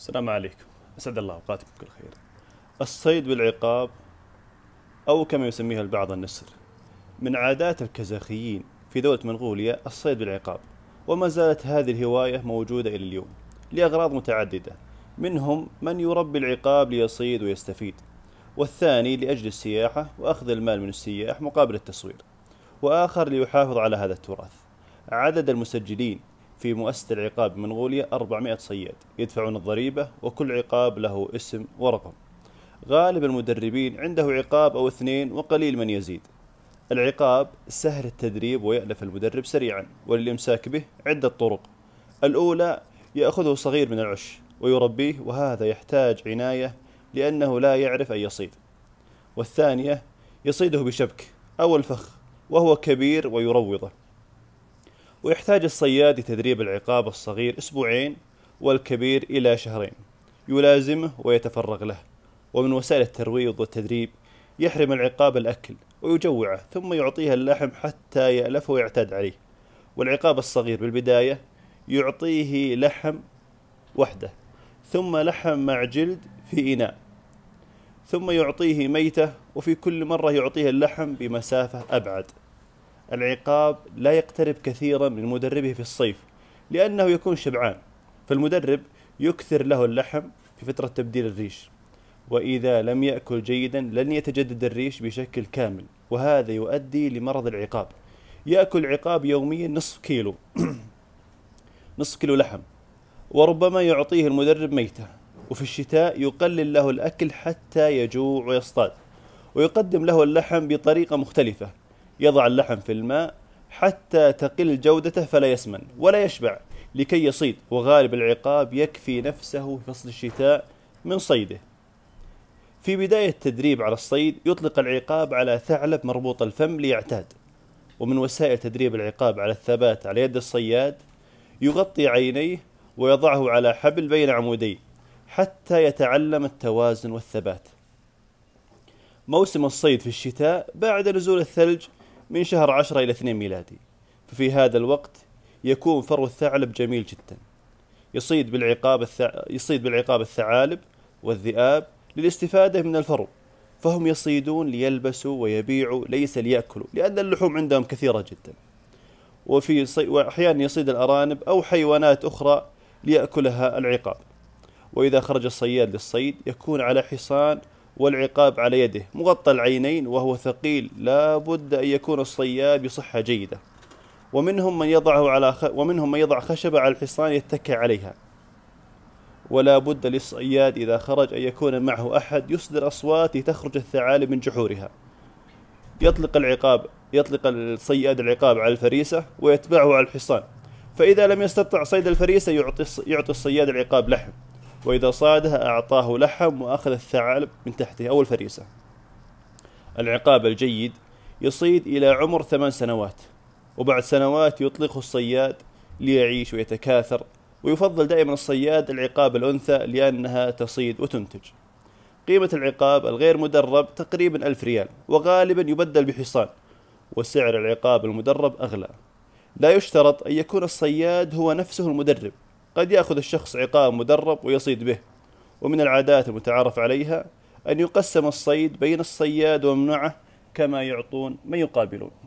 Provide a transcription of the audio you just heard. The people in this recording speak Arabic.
السلام عليكم أسعد الله أوقاتكم بكل خير الصيد بالعقاب أو كما يسميها البعض النسر من عادات الكازاخيين في دولة منغوليا الصيد بالعقاب وما زالت هذه الهواية موجودة إلى اليوم لأغراض متعددة منهم من يربي العقاب ليصيد ويستفيد والثاني لأجل السياحة وأخذ المال من السياح مقابل التصوير وآخر ليحافظ على هذا التراث عدد المسجلين في مؤسسة العقاب بمنغوليا 400 صياد يدفعون الضريبة وكل عقاب له اسم ورقم غالب المدربين عنده عقاب أو اثنين وقليل من يزيد العقاب سهل التدريب ويألف المدرب سريعا وللإمساك به عدة طرق الأولى يأخذه صغير من العش ويربيه وهذا يحتاج عناية لأنه لا يعرف أن يصيد والثانية يصيده بشبك أو الفخ وهو كبير ويروضه ويحتاج الصياد لتدريب العقاب الصغير أسبوعين والكبير إلى شهرين يلازمه ويتفرغ له ومن وسائل الترويض والتدريب يحرم العقاب الأكل ويجوعه ثم يعطيه اللحم حتى يألفه ويعتاد عليه والعقاب الصغير بالبداية يعطيه لحم وحده ثم لحم مع جلد في إناء ثم يعطيه ميتة وفي كل مرة يعطيه اللحم بمسافة أبعد العقاب لا يقترب كثيرا من مدربه في الصيف لأنه يكون شبعان فالمدرب يكثر له اللحم في فترة تبديل الريش وإذا لم يأكل جيدا لن يتجدد الريش بشكل كامل وهذا يؤدي لمرض العقاب يأكل عقاب يوميا نصف كيلو نصف كيلو لحم وربما يعطيه المدرب ميتة وفي الشتاء يقلل له الأكل حتى يجوع ويصطاد ويقدم له اللحم بطريقة مختلفة يضع اللحم في الماء حتى تقل جودته فلا يسمن ولا يشبع لكي يصيد وغالب العقاب يكفي نفسه في فصل الشتاء من صيده في بداية التدريب على الصيد يطلق العقاب على ثعلب مربوط الفم ليعتاد ومن وسائل تدريب العقاب على الثبات على يد الصياد يغطي عينيه ويضعه على حبل بين عمودين حتى يتعلم التوازن والثبات موسم الصيد في الشتاء بعد نزول الثلج من شهر عشرة إلى اثنين ميلادي ففي هذا الوقت يكون فرو الثعلب جميل جدا يصيد بالعقاب الثع... يصيد بالعقاب الثعالب والذئاب للاستفادة من الفرو فهم يصيدون ليلبسوا ويبيعوا ليس ليأكلوا لأن اللحوم عندهم كثيرة جدا وفي صي... وأحيانا يصيد الأرانب أو حيوانات أخرى ليأكلها العقاب وإذا خرج الصياد للصيد يكون على حصان والعقاب على يده مغطى العينين وهو ثقيل لا بد أن يكون الصياد بصحة جيدة ومنهم من يضعه على خ... ومنهم من يضع خشبة على الحصان يتكى عليها ولا بد للصياد إذا خرج أن يكون معه أحد يصدر أصوات تخرج الثعالب من جحورها يطلق العقاب يطلق الصياد العقاب على الفريسة ويتبعه على الحصان فإذا لم يستطع صيد الفريسة يعطي يعطي الصياد العقاب لحم وإذا صادها أعطاه لحم وأخذ الثعالب من تحته أو الفريسة العقاب الجيد يصيد إلى عمر ثمان سنوات وبعد سنوات يطلقه الصياد ليعيش ويتكاثر ويفضل دائما الصياد العقاب الأنثى لأنها تصيد وتنتج قيمة العقاب الغير مدرب تقريبا ألف ريال وغالبا يبدل بحصان وسعر العقاب المدرب أغلى لا يشترط أن يكون الصياد هو نفسه المدرب قد يأخذ الشخص عقاب مدرب ويصيد به ومن العادات المتعارف عليها أن يقسم الصيد بين الصياد وممنوعه كما يعطون من يقابلون